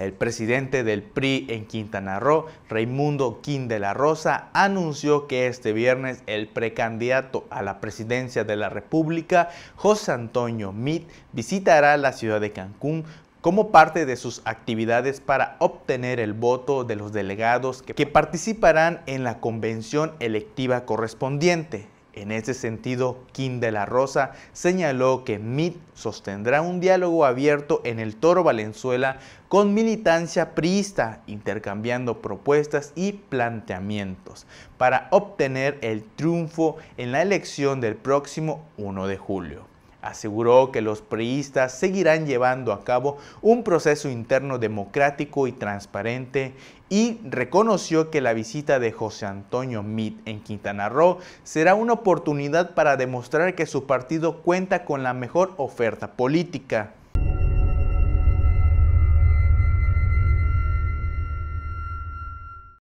El presidente del PRI en Quintana Roo, Raimundo Quindela de la Rosa, anunció que este viernes el precandidato a la presidencia de la República, José Antonio Mit, visitará la ciudad de Cancún como parte de sus actividades para obtener el voto de los delegados que participarán en la convención electiva correspondiente. En ese sentido, Kim de la Rosa señaló que MIT sostendrá un diálogo abierto en el Toro Valenzuela con militancia priista, intercambiando propuestas y planteamientos para obtener el triunfo en la elección del próximo 1 de julio. Aseguró que los priistas seguirán llevando a cabo un proceso interno democrático y transparente y reconoció que la visita de José Antonio Meade en Quintana Roo será una oportunidad para demostrar que su partido cuenta con la mejor oferta política.